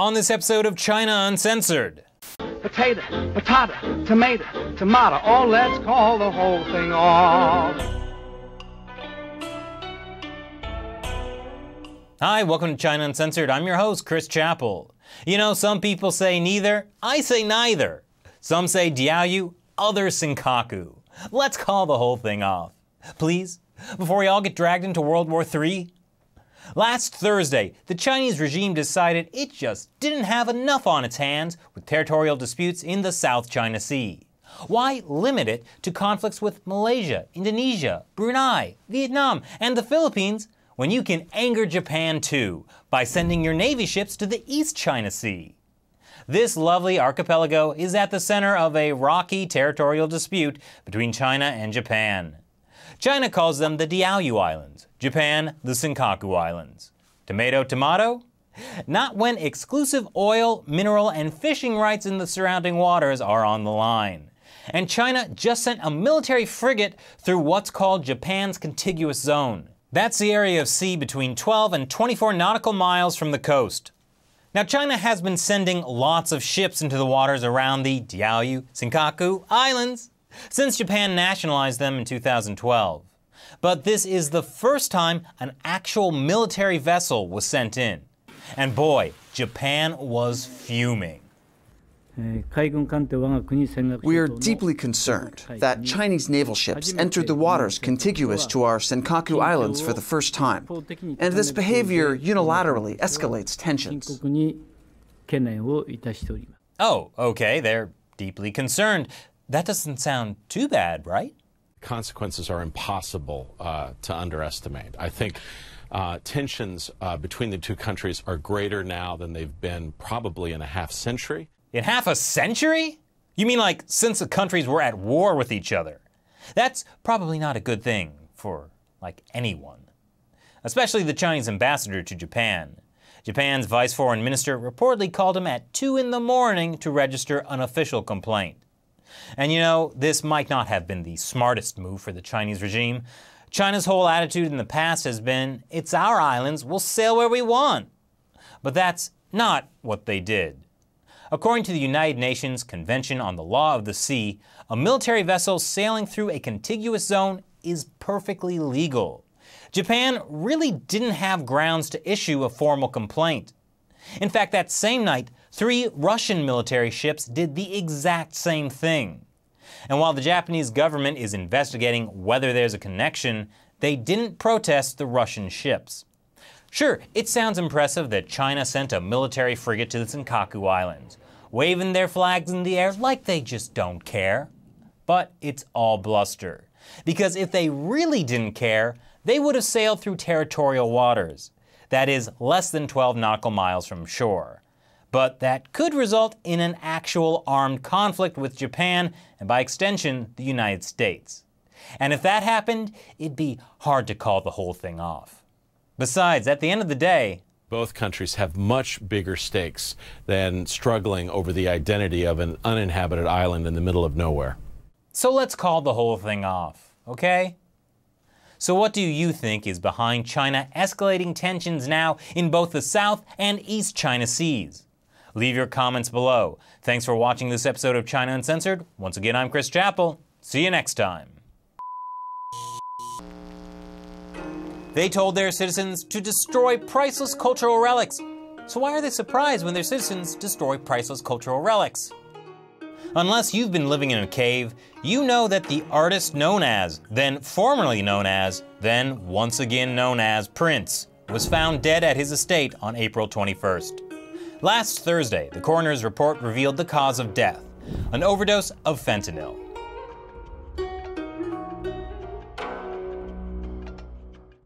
on this episode of China Uncensored. Potato, patata, tomato, tomato. Oh, let's call the whole thing off. Hi, welcome to China Uncensored. I'm your host, Chris Chappell. You know, some people say neither, I say neither. Some say Diaoyu, others Senkaku. Let's call the whole thing off. Please, before we all get dragged into World War III, Last Thursday, the Chinese regime decided it just didn't have enough on its hands with territorial disputes in the South China Sea. Why limit it to conflicts with Malaysia, Indonesia, Brunei, Vietnam, and the Philippines when you can anger Japan too by sending your Navy ships to the East China Sea? This lovely archipelago is at the center of a rocky territorial dispute between China and Japan. China calls them the Diaoyu Islands, Japan, the Senkaku Islands. Tomato, tomato? Not when exclusive oil, mineral, and fishing rights in the surrounding waters are on the line. And China just sent a military frigate through what's called Japan's contiguous zone. That's the area of sea between 12 and 24 nautical miles from the coast. Now, China has been sending lots of ships into the waters around the Diaoyu Senkaku Islands since Japan nationalized them in 2012. But this is the first time an actual military vessel was sent in. And boy, Japan was fuming. We are deeply concerned that Chinese naval ships entered the waters contiguous to our Senkaku Islands for the first time, and this behavior unilaterally escalates tensions. Oh, okay, they're deeply concerned. That doesn't sound too bad, right? consequences are impossible uh, to underestimate. I think uh, tensions uh, between the two countries are greater now than they've been probably in a half century. In half a century? You mean like since the countries were at war with each other? That's probably not a good thing for, like, anyone. Especially the Chinese ambassador to Japan. Japan's vice foreign minister reportedly called him at 2 in the morning to register an official complaint. And you know, this might not have been the smartest move for the Chinese regime. China's whole attitude in the past has been, it's our islands, we'll sail where we want. But that's not what they did. According to the United Nations Convention on the Law of the Sea, a military vessel sailing through a contiguous zone is perfectly legal. Japan really didn't have grounds to issue a formal complaint. In fact, that same night, Three Russian military ships did the exact same thing. And while the Japanese government is investigating whether there's a connection, they didn't protest the Russian ships. Sure, it sounds impressive that China sent a military frigate to the Senkaku Islands, waving their flags in the air like they just don't care. But it's all bluster. Because if they really didn't care, they would have sailed through territorial waters, that is, less than 12 nautical miles from shore but that could result in an actual armed conflict with Japan and, by extension, the United States. And if that happened, it'd be hard to call the whole thing off. Besides, at the end of the day, both countries have much bigger stakes than struggling over the identity of an uninhabited island in the middle of nowhere. So let's call the whole thing off, okay? So what do you think is behind China escalating tensions now in both the South and East China Seas? Leave your comments below. Thanks for watching this episode of China Uncensored. Once again, I'm Chris Chappell. See you next time. They told their citizens to destroy priceless cultural relics. So why are they surprised when their citizens destroy priceless cultural relics? Unless you've been living in a cave, you know that the artist known as, then formerly known as, then once again known as Prince, was found dead at his estate on April 21st. Last Thursday, the coroner's report revealed the cause of death, an overdose of fentanyl.